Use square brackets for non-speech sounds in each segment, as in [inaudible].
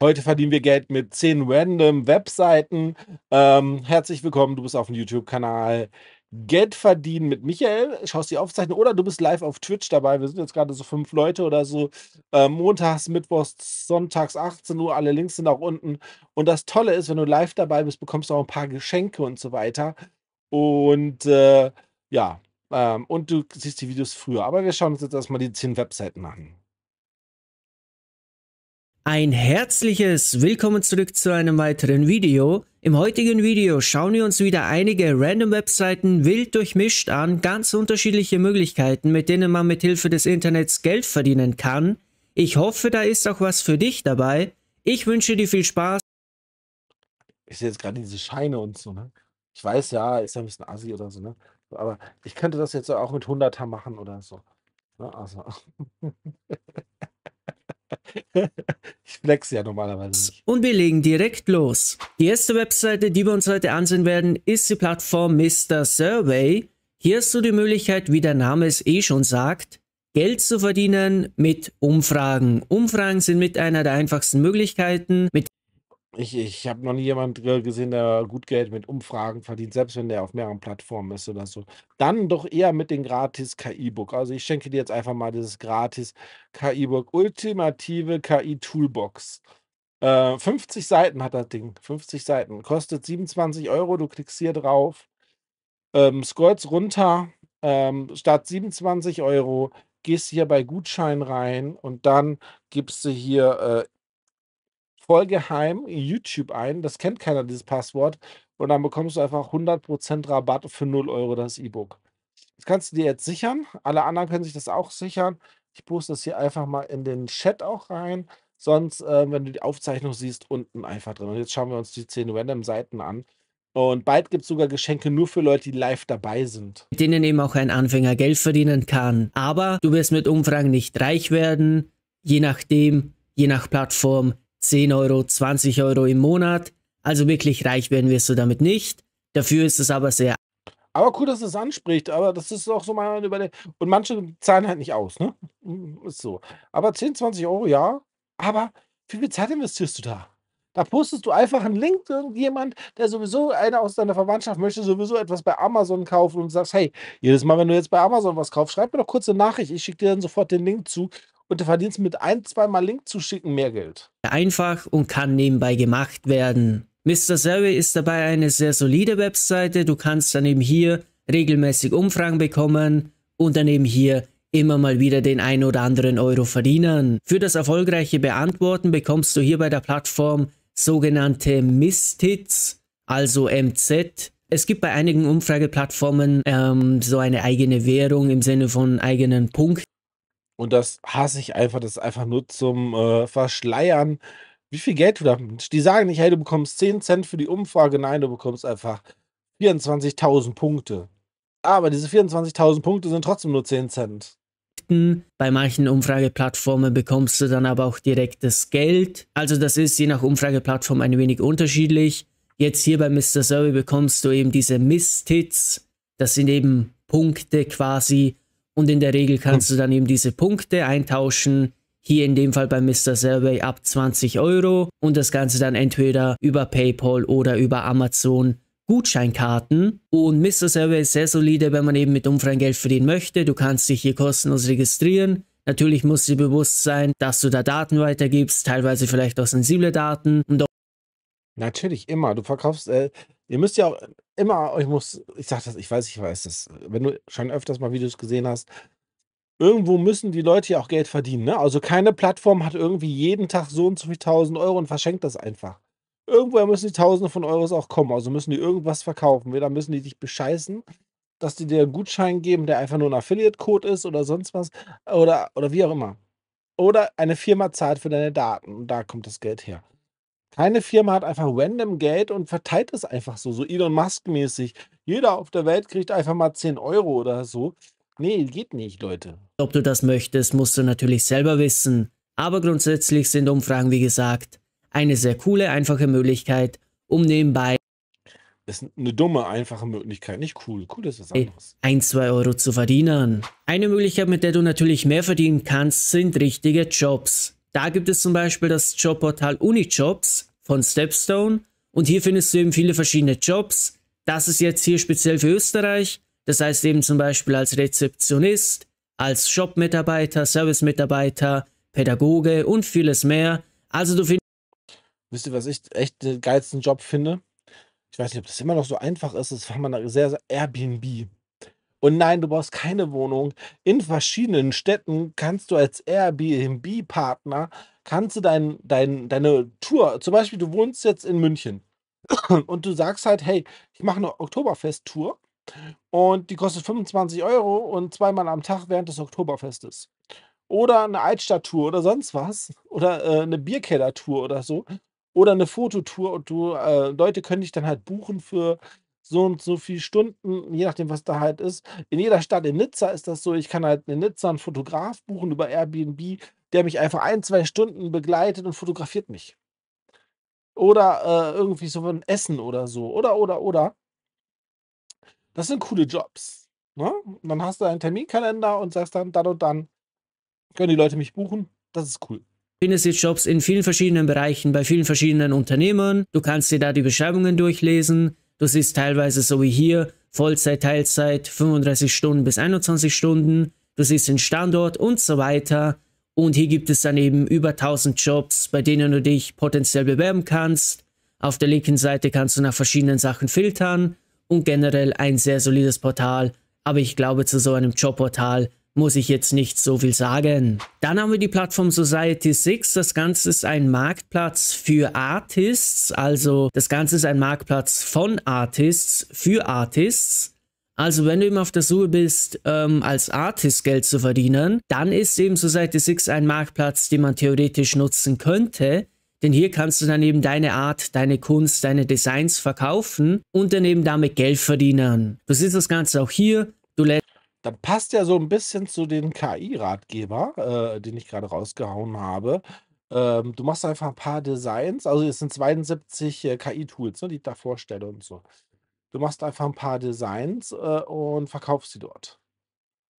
Heute verdienen wir Geld mit zehn random Webseiten. Ähm, herzlich willkommen, du bist auf dem YouTube-Kanal. Geld verdienen mit Michael. Schaust die Aufzeichnung oder du bist live auf Twitch dabei. Wir sind jetzt gerade so fünf Leute oder so. Äh, montags, Mittwochs, Sonntags, 18 Uhr. Alle Links sind auch unten. Und das Tolle ist, wenn du live dabei bist, bekommst du auch ein paar Geschenke und so weiter. Und äh, ja, ähm, und du siehst die Videos früher. Aber wir schauen uns jetzt erstmal die zehn Webseiten an. Ein herzliches Willkommen zurück zu einem weiteren Video. Im heutigen Video schauen wir uns wieder einige random Webseiten wild durchmischt an, ganz unterschiedliche Möglichkeiten, mit denen man mit Hilfe des Internets Geld verdienen kann. Ich hoffe, da ist auch was für dich dabei. Ich wünsche dir viel Spaß. Ich sehe jetzt gerade diese Scheine und so, ne? Ich weiß ja, ist ja ein bisschen assi oder so, ne? Aber ich könnte das jetzt auch mit 100er machen oder so. Ne? Also. [laughs] [laughs] ich flex ja normalerweise nicht. Und wir legen direkt los. Die erste Webseite, die wir uns heute ansehen werden, ist die Plattform Mr. Survey. Hier hast du die Möglichkeit, wie der Name es eh schon sagt, Geld zu verdienen mit Umfragen. Umfragen sind mit einer der einfachsten Möglichkeiten, mit ich, ich habe noch nie jemanden gesehen, der gut Geld mit Umfragen verdient, selbst wenn der auf mehreren Plattformen ist oder so. Dann doch eher mit dem gratis KI-Book. Also ich schenke dir jetzt einfach mal dieses gratis KI-Book, ultimative KI-Toolbox. Äh, 50 Seiten hat das Ding, 50 Seiten. Kostet 27 Euro, du klickst hier drauf, ähm, scrollst runter, ähm, statt 27 Euro gehst du hier bei Gutschein rein und dann gibst du hier äh, voll YouTube ein, das kennt keiner, dieses Passwort, und dann bekommst du einfach 100% Rabatt für 0 Euro das E-Book. Das kannst du dir jetzt sichern. Alle anderen können sich das auch sichern. Ich poste das hier einfach mal in den Chat auch rein. Sonst, äh, wenn du die Aufzeichnung siehst, unten einfach drin. Und jetzt schauen wir uns die 10 Random-Seiten an. Und bald gibt es sogar Geschenke nur für Leute, die live dabei sind. Mit denen eben auch ein Anfänger Geld verdienen kann. Aber du wirst mit Umfragen nicht reich werden. Je nachdem, je nach Plattform, 10 Euro, 20 Euro im Monat. Also wirklich reich werden wirst du damit nicht. Dafür ist es aber sehr. Aber cool, dass es anspricht. Aber das ist auch so meine Überlegung. Und manche zahlen halt nicht aus, ne? Ist so. Aber 10, 20 Euro, ja. Aber wie viel Zeit investierst du da? Da postest du einfach einen Link irgendjemand, der sowieso einer aus deiner Verwandtschaft möchte, sowieso etwas bei Amazon kaufen und sagst, hey, jedes Mal, wenn du jetzt bei Amazon was kaufst, schreib mir doch kurze Nachricht. Ich schicke dir dann sofort den Link zu und du verdienst mit ein, zweimal Link zu schicken mehr Geld. Einfach und kann nebenbei gemacht werden. Mr. Survey ist dabei eine sehr solide Webseite. Du kannst dann eben hier regelmäßig Umfragen bekommen und dann eben hier immer mal wieder den ein oder anderen Euro verdienen. Für das erfolgreiche Beantworten bekommst du hier bei der Plattform sogenannte Mistits, also MZ. Es gibt bei einigen Umfrageplattformen ähm, so eine eigene Währung im Sinne von eigenen Punkten. Und das hasse ich einfach. Das ist einfach nur zum äh, Verschleiern, wie viel Geld du da. Die sagen nicht, hey, du bekommst 10 Cent für die Umfrage. Nein, du bekommst einfach 24.000 Punkte. Aber diese 24.000 Punkte sind trotzdem nur 10 Cent. Bei manchen Umfrageplattformen bekommst du dann aber auch direktes Geld. Also das ist je nach Umfrageplattform ein wenig unterschiedlich. Jetzt hier bei Mr. Survey bekommst du eben diese Mistits. Das sind eben Punkte quasi, und in der Regel kannst hm. du dann eben diese Punkte eintauschen. Hier in dem Fall bei Mr. Survey ab 20 Euro und das Ganze dann entweder über PayPal oder über Amazon Gutscheinkarten. Und Mr. Survey ist sehr solide, wenn man eben mit Umfragen Geld verdienen möchte. Du kannst dich hier kostenlos registrieren. Natürlich musst du dir bewusst sein, dass du da Daten weitergibst, teilweise vielleicht auch sensible Daten. Natürlich, immer. Du verkaufst, äh, ihr müsst ja auch, immer, ich muss, ich sag das, ich weiß, ich weiß das, wenn du schon öfters mal Videos gesehen hast, irgendwo müssen die Leute ja auch Geld verdienen, ne? Also keine Plattform hat irgendwie jeden Tag so und so viel tausend Euro und verschenkt das einfach. Irgendwoher müssen die Tausende von Euros auch kommen, also müssen die irgendwas verkaufen. Weder müssen die dich bescheißen, dass die dir einen Gutschein geben, der einfach nur ein Affiliate-Code ist oder sonst was oder, oder wie auch immer. Oder eine Firma zahlt für deine Daten und da kommt das Geld her. Keine Firma hat einfach random Geld und verteilt es einfach so, so Elon Musk-mäßig. Jeder auf der Welt kriegt einfach mal 10 Euro oder so. Nee, geht nicht, Leute. Ob du das möchtest, musst du natürlich selber wissen. Aber grundsätzlich sind Umfragen, wie gesagt, eine sehr coole, einfache Möglichkeit, um nebenbei. Das ist eine dumme, einfache Möglichkeit, nicht cool. Cool ist was anderes. 1, 2 Euro zu verdienen. Eine Möglichkeit, mit der du natürlich mehr verdienen kannst, sind richtige Jobs. Da gibt es zum Beispiel das Jobportal Unijobs von Stepstone und hier findest du eben viele verschiedene Jobs. Das ist jetzt hier speziell für Österreich. Das heißt eben zum Beispiel als Rezeptionist, als Shop-Mitarbeiter, Service-Mitarbeiter, Pädagoge und vieles mehr. Also du findest... Wisst ihr, was ich echt den geilsten Job finde? Ich weiß nicht, ob das immer noch so einfach ist. Das war mal eine sehr, sehr Airbnb. Und nein, du brauchst keine Wohnung. In verschiedenen Städten kannst du als Airbnb-Partner, kannst du dein, dein, deine Tour, zum Beispiel du wohnst jetzt in München [coughs] und du sagst halt, hey, ich mache eine Oktoberfest-Tour und die kostet 25 Euro und zweimal am Tag während des Oktoberfestes. Oder eine Altstadt-Tour oder sonst was. Oder äh, eine Bierkeller-Tour oder so. Oder eine Fototour und du, äh, Leute können dich dann halt buchen für so und so viele Stunden, je nachdem, was da halt ist. In jeder Stadt in Nizza ist das so, ich kann halt in Nizza einen Fotograf buchen über Airbnb, der mich einfach ein, zwei Stunden begleitet und fotografiert mich. Oder äh, irgendwie so ein Essen oder so. Oder, oder, oder. Das sind coole Jobs. Ne? Und dann hast du einen Terminkalender und sagst dann, dann und dann können die Leute mich buchen. Das ist cool findest jetzt Jobs in vielen verschiedenen Bereichen bei vielen verschiedenen Unternehmen. Du kannst dir da die Beschreibungen durchlesen. Das ist teilweise so wie hier, Vollzeit, Teilzeit, 35 Stunden bis 21 Stunden. Das ist ein Standort und so weiter. Und hier gibt es dann eben über 1000 Jobs, bei denen du dich potenziell bewerben kannst. Auf der linken Seite kannst du nach verschiedenen Sachen filtern und generell ein sehr solides Portal. Aber ich glaube, zu so einem Jobportal muss ich jetzt nicht so viel sagen. Dann haben wir die Plattform Society6. Das Ganze ist ein Marktplatz für Artists. Also das Ganze ist ein Marktplatz von Artists für Artists. Also wenn du eben auf der Suche bist, ähm, als Artist Geld zu verdienen, dann ist eben Society6 ein Marktplatz, den man theoretisch nutzen könnte. Denn hier kannst du dann eben deine Art, deine Kunst, deine Designs verkaufen und dann eben damit Geld verdienen. Du siehst das Ganze auch hier. Du lädst dann passt ja so ein bisschen zu dem KI-Ratgeber, äh, den ich gerade rausgehauen habe. Ähm, du machst einfach ein paar Designs, also es sind 72 äh, KI-Tools, ne, die ich da vorstelle und so. Du machst einfach ein paar Designs äh, und verkaufst sie dort.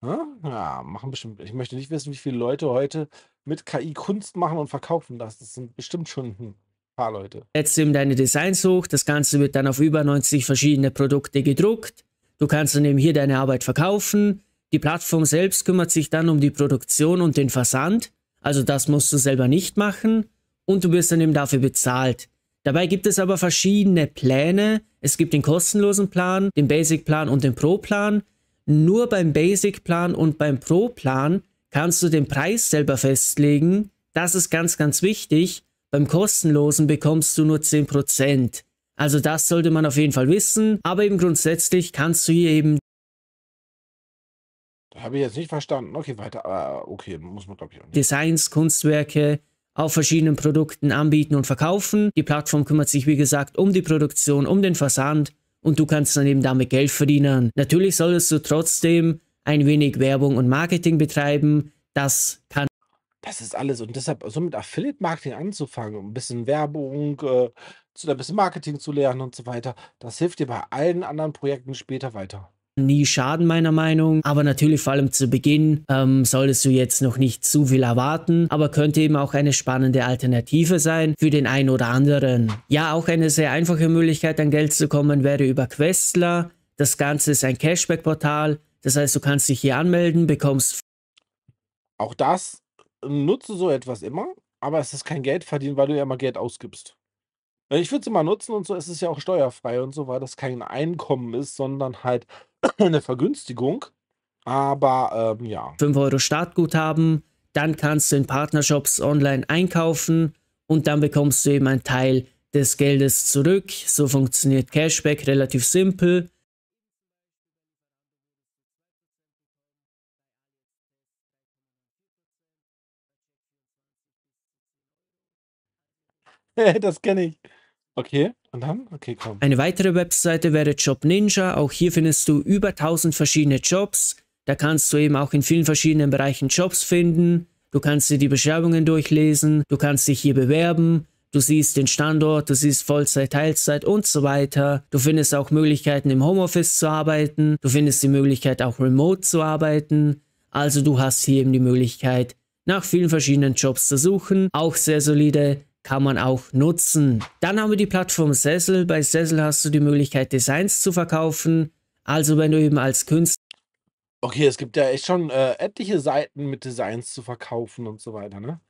Ne? Ja, machen bestimmt. Ich möchte nicht wissen, wie viele Leute heute mit KI Kunst machen und verkaufen das. Das sind bestimmt schon ein paar Leute. Setzt eben deine Designs hoch, das Ganze wird dann auf über 90 verschiedene Produkte gedruckt Du kannst dann eben hier deine Arbeit verkaufen. Die Plattform selbst kümmert sich dann um die Produktion und den Versand. Also das musst du selber nicht machen. Und du wirst dann eben dafür bezahlt. Dabei gibt es aber verschiedene Pläne. Es gibt den kostenlosen Plan, den Basic-Plan und den Pro-Plan. Nur beim Basic-Plan und beim Pro-Plan kannst du den Preis selber festlegen. Das ist ganz, ganz wichtig. Beim kostenlosen bekommst du nur 10%. Also das sollte man auf jeden Fall wissen. Aber eben grundsätzlich kannst du hier eben habe ich jetzt nicht verstanden. Okay, weiter. Aber ah, okay, muss man, glaube ich, auch nicht. Designs, Kunstwerke auf verschiedenen Produkten anbieten und verkaufen. Die Plattform kümmert sich, wie gesagt, um die Produktion, um den Versand und du kannst dann eben damit Geld verdienen. Natürlich solltest du trotzdem ein wenig Werbung und Marketing betreiben. Das kann das ist alles. Und deshalb so mit Affiliate Marketing anzufangen, ein bisschen Werbung, äh, zu, ein bisschen Marketing zu lernen und so weiter, das hilft dir bei allen anderen Projekten später weiter nie schaden, meiner Meinung. Aber natürlich, vor allem zu Beginn, ähm, solltest du jetzt noch nicht zu viel erwarten, aber könnte eben auch eine spannende Alternative sein für den einen oder anderen. Ja, auch eine sehr einfache Möglichkeit, an Geld zu kommen, wäre über Questler. Das Ganze ist ein Cashback-Portal. Das heißt, du kannst dich hier anmelden, bekommst. Auch das nutze so etwas immer, aber es ist kein Geld verdienen, weil du ja immer Geld ausgibst. Ich würde es immer nutzen und so, es ist ja auch steuerfrei und so, weil das kein Einkommen ist, sondern halt [clears throat] eine Vergünstigung. Aber ähm, ja. 5 Euro Startguthaben, dann kannst du in Partnershops online einkaufen und dann bekommst du eben einen Teil des Geldes zurück. So funktioniert Cashback relativ simpel. [laughs] das kenne ich. Okay, und dann? Okay, komm. Eine weitere Webseite wäre Job Ninja. Auch hier findest du über 1000 verschiedene Jobs. Da kannst du eben auch in vielen verschiedenen Bereichen Jobs finden. Du kannst dir die Beschreibungen durchlesen. Du kannst dich hier bewerben. Du siehst den Standort, du siehst Vollzeit, Teilzeit und so weiter. Du findest auch Möglichkeiten im Homeoffice zu arbeiten. Du findest die Möglichkeit auch remote zu arbeiten. Also du hast hier eben die Möglichkeit, nach vielen verschiedenen Jobs zu suchen. Auch sehr solide kann man auch nutzen. Dann haben wir die Plattform Sessel. Bei Sessel hast du die Möglichkeit, Designs zu verkaufen. Also wenn du eben als Künstler... Okay, es gibt ja echt schon äh, etliche Seiten mit Designs zu verkaufen und so weiter, ne?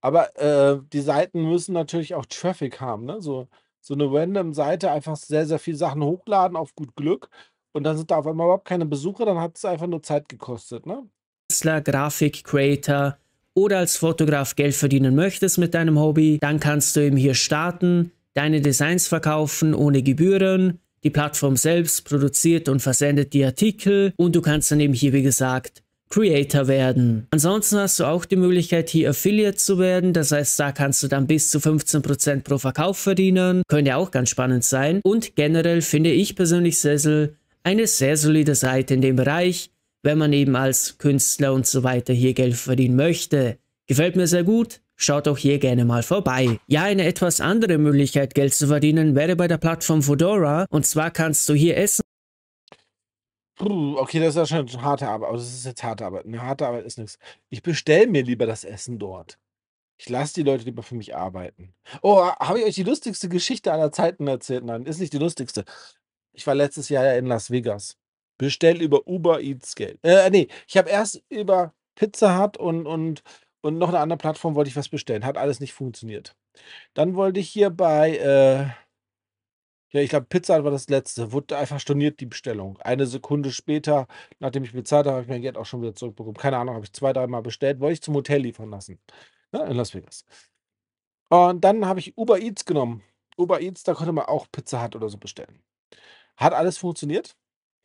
Aber äh, die Seiten müssen natürlich auch Traffic haben, ne? So, so eine random Seite einfach sehr, sehr viele Sachen hochladen auf gut Glück und dann sind da auf einmal überhaupt keine Besucher, dann hat es einfach nur Zeit gekostet, ne? Künstler, Grafik, Creator, oder als Fotograf Geld verdienen möchtest mit deinem Hobby, dann kannst du eben hier starten, deine Designs verkaufen ohne Gebühren. Die Plattform selbst produziert und versendet die Artikel und du kannst dann eben hier, wie gesagt, Creator werden. Ansonsten hast du auch die Möglichkeit, hier Affiliate zu werden. Das heißt, da kannst du dann bis zu 15% pro Verkauf verdienen. Könnte ja auch ganz spannend sein. Und generell finde ich persönlich Sessel eine sehr solide Seite in dem Bereich wenn man eben als Künstler und so weiter hier Geld verdienen möchte. Gefällt mir sehr gut, Schaut auch hier gerne mal vorbei. Ja, eine etwas andere Möglichkeit, Geld zu verdienen, wäre bei der Plattform Fedora. Und zwar kannst du hier Essen. okay, das ist ja schon harte Arbeit, aber also, das ist jetzt harte Arbeit. Eine harte Arbeit ist nichts. Ich bestelle mir lieber das Essen dort. Ich lasse die Leute lieber für mich arbeiten. Oh, habe ich euch die lustigste Geschichte aller Zeiten erzählt? Nein, ist nicht die lustigste. Ich war letztes Jahr ja in Las Vegas bestellt über Uber Eats Geld. Äh, äh, nee, ich habe erst über Pizza Hut und, und, und noch eine andere Plattform wollte ich was bestellen. Hat alles nicht funktioniert. Dann wollte ich hier bei, äh, ja, ich glaube, Pizza Hut war das letzte. Wurde einfach storniert die Bestellung. Eine Sekunde später, nachdem ich bezahlt habe, habe ich mein Geld auch schon wieder zurückbekommen. Keine Ahnung, habe ich zwei, dreimal bestellt. Wollte ich zum Hotel liefern lassen. Ja, in Las Vegas. Und dann habe ich Uber Eats genommen. Uber Eats, da konnte man auch Pizza Hut oder so bestellen. Hat alles funktioniert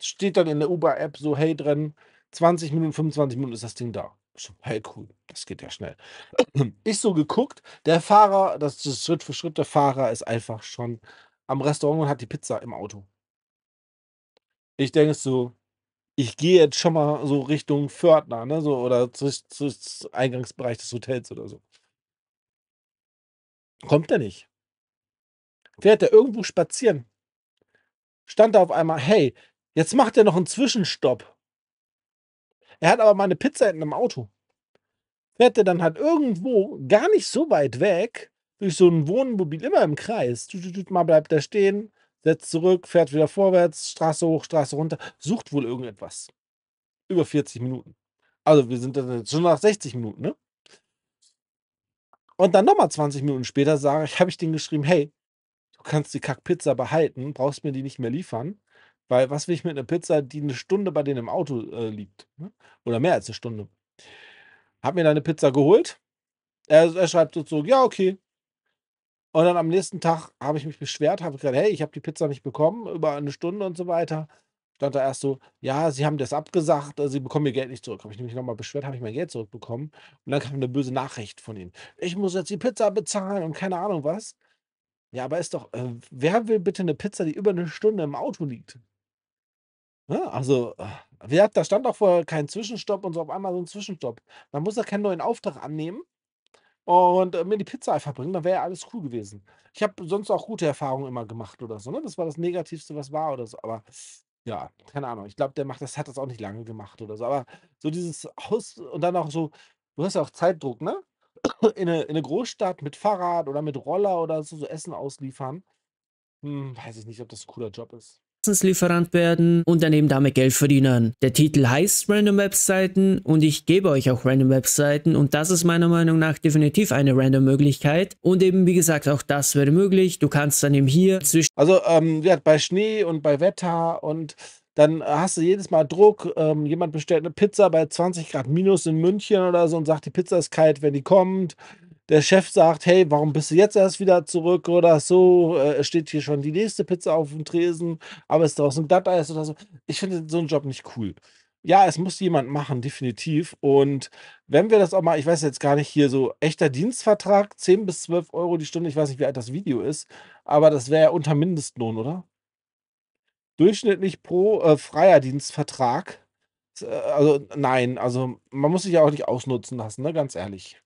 steht dann in der Uber-App so, hey, drin, 20 Minuten, 25 Minuten ist das Ding da. So, hey, cool, das geht ja schnell. [clears throat] Ich so geguckt, der Fahrer, das ist Schritt für Schritt, der Fahrer ist einfach schon am Restaurant und hat die Pizza im Auto. Ich denke so, ich gehe jetzt schon mal so Richtung Fördner, ne, so, oder zum Eingangsbereich des Hotels oder so. Kommt er nicht. Fährt er irgendwo spazieren? Stand da auf einmal, hey, Jetzt macht er noch einen Zwischenstopp. Er hat aber mal eine Pizza in einem Auto. Fährt er dann halt irgendwo gar nicht so weit weg, durch so ein Wohnmobil immer im Kreis. Mal bleibt er stehen, setzt zurück, fährt wieder vorwärts, Straße hoch, Straße runter, sucht wohl irgendetwas. Über 40 Minuten. Also wir sind dann schon nach 60 Minuten, ne? Und dann nochmal 20 Minuten später sage ich, habe ich den geschrieben, hey, du kannst die Kackpizza behalten, brauchst mir die nicht mehr liefern. Weil was will ich mit einer Pizza, die eine Stunde bei denen im Auto äh, liegt? Ne? Oder mehr als eine Stunde. Hab mir dann eine Pizza geholt. Er, er schreibt so ja, okay. Und dann am nächsten Tag habe ich mich beschwert, habe gesagt, hey, ich habe die Pizza nicht bekommen, über eine Stunde und so weiter. Stand da erst so, ja, sie haben das abgesagt, also sie bekommen ihr Geld nicht zurück. Habe ich nämlich nochmal beschwert, habe ich mein Geld zurückbekommen. Und dann kam eine böse Nachricht von ihnen. Ich muss jetzt die Pizza bezahlen und keine Ahnung was. Ja, aber ist doch, äh, wer will bitte eine Pizza, die über eine Stunde im Auto liegt? Ne? Also, wer, hat, da stand auch vorher kein Zwischenstopp und so auf einmal so ein Zwischenstopp. Man muss ja keinen neuen Auftrag annehmen und äh, mir die Pizza einfach bringen, dann wäre ja alles cool gewesen. Ich habe sonst auch gute Erfahrungen immer gemacht oder so. Ne? Das war das Negativste, was war oder so. Aber ja, keine Ahnung. Ich glaube, der macht das, hat das auch nicht lange gemacht oder so. Aber so dieses Haus und dann auch so, du hast ja auch Zeitdruck, ne? In eine, in eine Großstadt mit Fahrrad oder mit Roller oder so, so Essen ausliefern. Hm, weiß ich nicht, ob das ein cooler Job ist. Essenslieferant werden und daneben damit Geld verdienen. Der Titel heißt Random Webseiten und ich gebe euch auch Random Webseiten und das ist meiner Meinung nach definitiv eine Random Möglichkeit und eben wie gesagt, auch das wäre möglich. Du kannst dann eben hier zwischen... Also ähm, ja, bei Schnee und bei Wetter und dann hast du jedes Mal Druck. Ähm, jemand bestellt eine Pizza bei 20 Grad minus in München oder so und sagt, die Pizza ist kalt, wenn die kommt der Chef sagt, hey, warum bist du jetzt erst wieder zurück oder so, äh, steht hier schon die nächste Pizza auf dem Tresen, aber ist draußen Glatteis oder so. Ich finde so einen Job nicht cool. Ja, es muss jemand machen, definitiv. Und wenn wir das auch mal, ich weiß jetzt gar nicht, hier so echter Dienstvertrag, 10 bis 12 Euro die Stunde, ich weiß nicht, wie alt das Video ist, aber das wäre ja unter Mindestlohn, oder? Durchschnittlich pro äh, freier Dienstvertrag äh, also nein, also man muss sich ja auch nicht ausnutzen lassen, ne? ganz ehrlich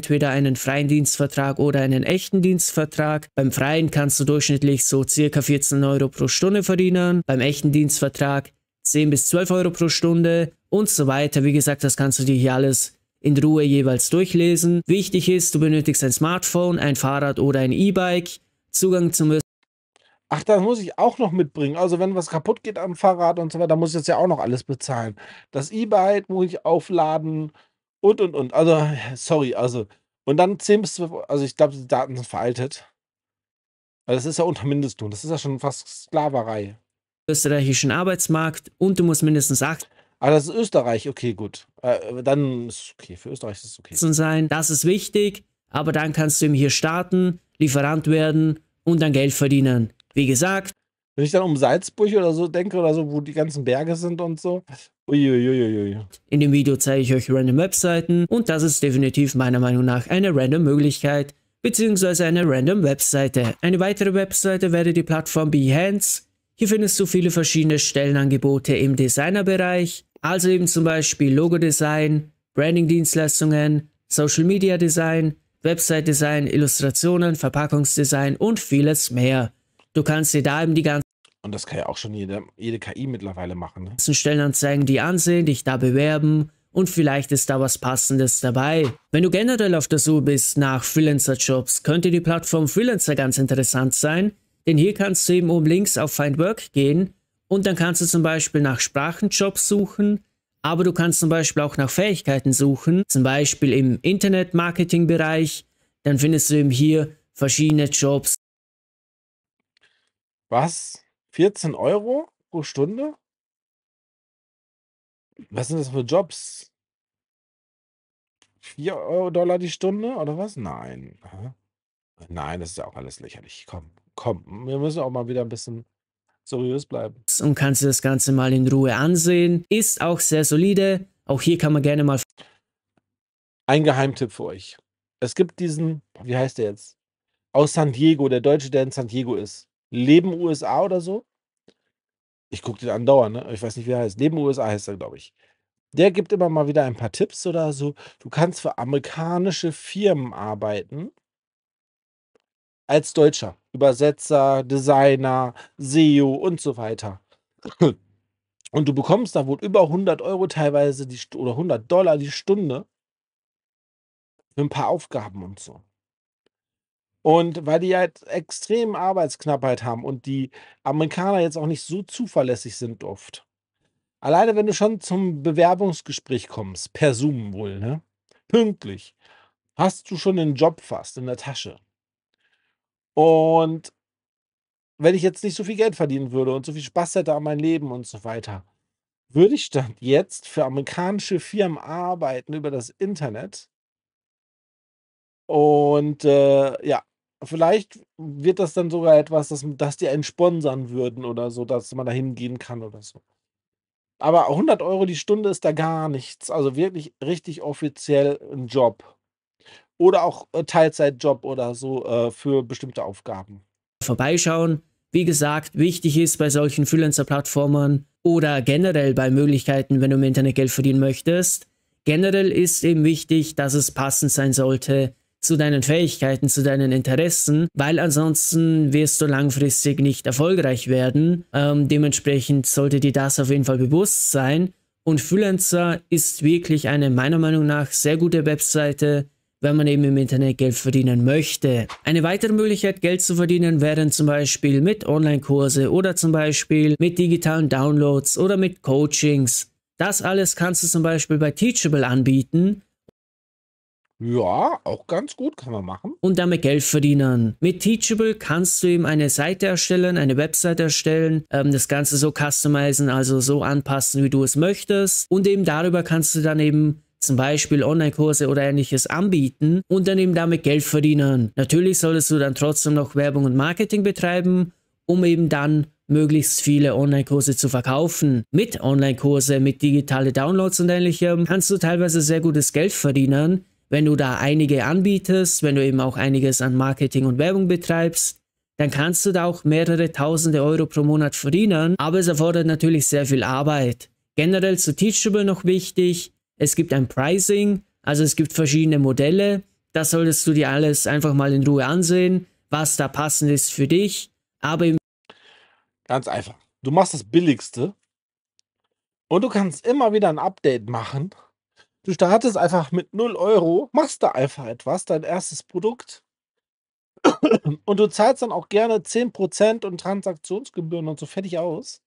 entweder einen freien Dienstvertrag oder einen echten Dienstvertrag. Beim freien kannst du durchschnittlich so circa 14 Euro pro Stunde verdienen, beim echten Dienstvertrag 10 bis 12 Euro pro Stunde und so weiter. Wie gesagt, das kannst du dir hier alles in Ruhe jeweils durchlesen. Wichtig ist, du benötigst ein Smartphone, ein Fahrrad oder ein E-Bike, Zugang zum Ach, das muss ich auch noch mitbringen. Also wenn was kaputt geht am Fahrrad und so weiter, muss ich jetzt ja auch noch alles bezahlen. Das E-Bike muss ich aufladen, und, und, und. Also, sorry, also. Und dann 10 bis 12, also ich glaube, die Daten sind veraltet. Also das ist ja unter Mindestlohn. Das ist ja schon fast Sklaverei. Österreichischen Arbeitsmarkt und du musst mindestens 8. Ah, das ist Österreich, okay, gut. Äh, äh dann ist es okay, für Österreich ist es okay. Sein. Das ist wichtig, aber dann kannst du eben hier starten, Lieferant werden und dann Geld verdienen. Wie gesagt, wenn ich dann um Salzburg oder so denke oder so, wo die ganzen Berge sind und so. Uiuiuiui. In dem Video zeige ich euch random Webseiten und das ist definitiv meiner Meinung nach eine random Möglichkeit beziehungsweise eine random Webseite. Eine weitere Webseite wäre die Plattform Behance. Hier findest du viele verschiedene Stellenangebote im Designerbereich, also eben zum Beispiel Logodesign, Branding-Dienstleistungen, Social Media Design, Website Design, Illustrationen, Verpackungsdesign und vieles mehr. Du kannst dir da eben die ganzen und das kann ja auch schon jede, jede KI mittlerweile machen. Ne? Stellenanzeigen, die ansehen, dich da bewerben und vielleicht ist da was Passendes dabei. Wenn du generell auf der Suche bist nach Freelancer-Jobs, könnte die Plattform Freelancer ganz interessant sein, denn hier kannst du eben oben links auf Find Work gehen und dann kannst du zum Beispiel nach Sprachenjobs suchen, aber du kannst zum Beispiel auch nach Fähigkeiten suchen, zum Beispiel im Internet-Marketing-Bereich, dann findest du eben hier verschiedene Jobs. Was? 14 Euro pro Stunde? Was sind das für Jobs? 4 Euro Dollar die Stunde oder was? Nein. Nein, das ist ja auch alles lächerlich. Komm, komm, wir müssen auch mal wieder ein bisschen seriös bleiben. Und kannst du das Ganze mal in Ruhe ansehen. Ist auch sehr solide. Auch hier kann man gerne mal. Ein Geheimtipp für euch. Es gibt diesen, wie heißt der jetzt? Aus San Diego, der Deutsche, der in San Diego ist. Leben USA oder so. Ich gucke den andauernd, ne? ich weiß nicht, wie er heißt. Neben USA heißt er, glaube ich. Der gibt immer mal wieder ein paar Tipps oder so. Du kannst für amerikanische Firmen arbeiten als Deutscher. Übersetzer, Designer, SEO und so weiter. [laughs] Und du bekommst da wohl über 100 Euro teilweise die, oder 100 Dollar die Stunde für ein paar Aufgaben und so. Und weil die halt extrem Arbeitsknappheit haben und die Amerikaner jetzt auch nicht so zuverlässig sind oft. Alleine wenn du schon zum Bewerbungsgespräch kommst, per Zoom wohl, ne? Pünktlich, hast du schon den Job fast in der Tasche. Und wenn ich jetzt nicht so viel Geld verdienen würde und so viel Spaß hätte an meinem Leben und so weiter, würde ich dann jetzt für amerikanische Firmen arbeiten über das Internet? Und äh, ja, vielleicht wird das dann sogar etwas, dass, dass die einen sponsern würden oder so, dass man da hingehen kann oder so. Aber 100 Euro die Stunde ist da gar nichts. Also wirklich richtig offiziell ein Job. Oder auch äh, Teilzeitjob oder so äh, für bestimmte Aufgaben. Vorbeischauen. Wie gesagt, wichtig ist bei solchen Freelancer-Plattformen oder generell bei Möglichkeiten, wenn du im Internet Geld verdienen möchtest, generell ist eben wichtig, dass es passend sein sollte zu deinen Fähigkeiten, zu deinen Interessen, weil ansonsten wirst du langfristig nicht erfolgreich werden. Ähm, dementsprechend sollte dir das auf jeden Fall bewusst sein. Und Freelancer ist wirklich eine meiner Meinung nach sehr gute Webseite, wenn man eben im Internet Geld verdienen möchte. Eine weitere Möglichkeit, Geld zu verdienen, wären zum Beispiel mit Online-Kurse oder zum Beispiel mit digitalen Downloads oder mit Coachings. Das alles kannst du zum Beispiel bei Teachable anbieten ja, auch ganz gut kann man machen. Und damit Geld verdienen. Mit Teachable kannst du eben eine Seite erstellen, eine Website erstellen, ähm, das Ganze so customizen, also so anpassen, wie du es möchtest. Und eben darüber kannst du dann eben zum Beispiel Online-Kurse oder ähnliches anbieten und dann eben damit Geld verdienen. Natürlich solltest du dann trotzdem noch Werbung und Marketing betreiben, um eben dann möglichst viele Online-Kurse zu verkaufen. Mit Online-Kurse, mit digitale Downloads und ähnlichem kannst du teilweise sehr gutes Geld verdienen, wenn du da einige anbietest, wenn du eben auch einiges an Marketing und Werbung betreibst, dann kannst du da auch mehrere tausende Euro pro Monat verdienen, aber es erfordert natürlich sehr viel Arbeit. Generell zu Teachable noch wichtig, es gibt ein Pricing, also es gibt verschiedene Modelle, das solltest du dir alles einfach mal in Ruhe ansehen, was da passend ist für dich, aber im Ganz einfach. Du machst das Billigste und du kannst immer wieder ein Update machen Du startest einfach mit 0 Euro, machst da einfach etwas, dein erstes Produkt. Und du zahlst dann auch gerne 10% und Transaktionsgebühren und so fertig aus.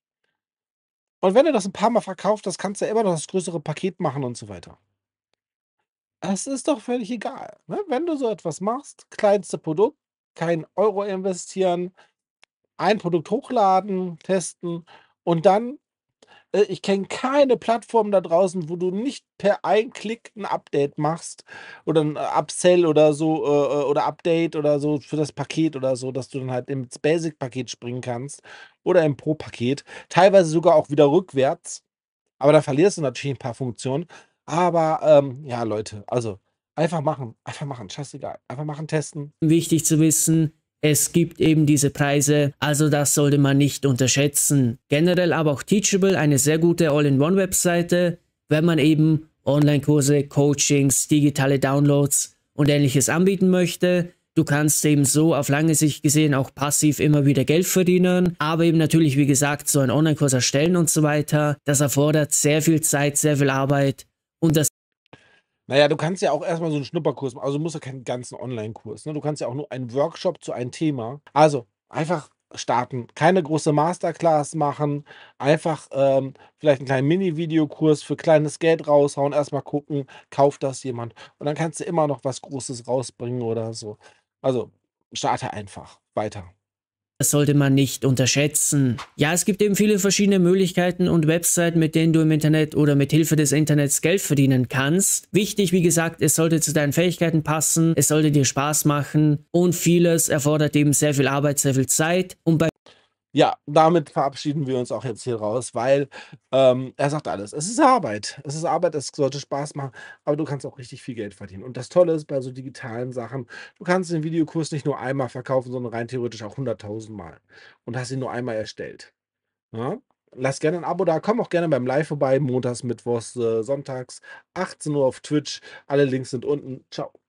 Und wenn du das ein paar Mal verkaufst, das kannst du ja immer noch das größere Paket machen und so weiter. Es ist doch völlig egal. Ne? Wenn du so etwas machst, kleinste Produkt, kein Euro investieren, ein Produkt hochladen, testen und dann äh, ich kenne keine Plattform da draußen, wo du nicht per Einklick ein Update machst oder ein äh, Upsell oder so äh, oder Update oder so für das Paket oder so, dass du dann halt ins Basic-Paket springen kannst oder im Pro-Paket. Teilweise sogar auch wieder rückwärts. Aber da verlierst du natürlich ein paar Funktionen. Aber ähm, ja, Leute, also einfach machen, einfach machen, scheißegal. Einfach machen, testen. Wichtig zu wissen, es gibt eben diese Preise, also das sollte man nicht unterschätzen. Generell aber auch Teachable, eine sehr gute All-in-One-Webseite, wenn man eben Online-Kurse, Coachings, digitale Downloads und ähnliches anbieten möchte. Du kannst eben so auf lange Sicht gesehen auch passiv immer wieder Geld verdienen, aber eben natürlich, wie gesagt, so einen Online-Kurs erstellen und so weiter. Das erfordert sehr viel Zeit, sehr viel Arbeit und das naja, du kannst ja auch erstmal so einen Schnupperkurs machen. Also du musst ja keinen ganzen Online-Kurs. Ne? Du kannst ja auch nur einen Workshop zu einem Thema. Also einfach starten. Keine große Masterclass machen. Einfach ähm, vielleicht einen kleinen Mini-Videokurs für kleines Geld raushauen. Erstmal gucken, kauft das jemand. Und dann kannst du immer noch was Großes rausbringen oder so. Also starte einfach weiter. Das sollte man nicht unterschätzen. Ja, es gibt eben viele verschiedene Möglichkeiten und Webseiten, mit denen du im Internet oder mit Hilfe des Internets Geld verdienen kannst. Wichtig, wie gesagt, es sollte zu deinen Fähigkeiten passen, es sollte dir Spaß machen und vieles erfordert eben sehr viel Arbeit, sehr viel Zeit und bei ja, damit verabschieden wir uns auch jetzt hier raus, weil ähm, er sagt alles. Es ist Arbeit. Es ist Arbeit, es sollte Spaß machen, aber du kannst auch richtig viel Geld verdienen. Und das Tolle ist bei so digitalen Sachen, du kannst den Videokurs nicht nur einmal verkaufen, sondern rein theoretisch auch 100.000 Mal und hast ihn nur einmal erstellt. Ja? Ne? Lass gerne ein Abo da, komm auch gerne beim Live vorbei, montags, mittwochs, äh, sonntags, 18 Uhr auf Twitch. Alle Links sind unten. Ciao.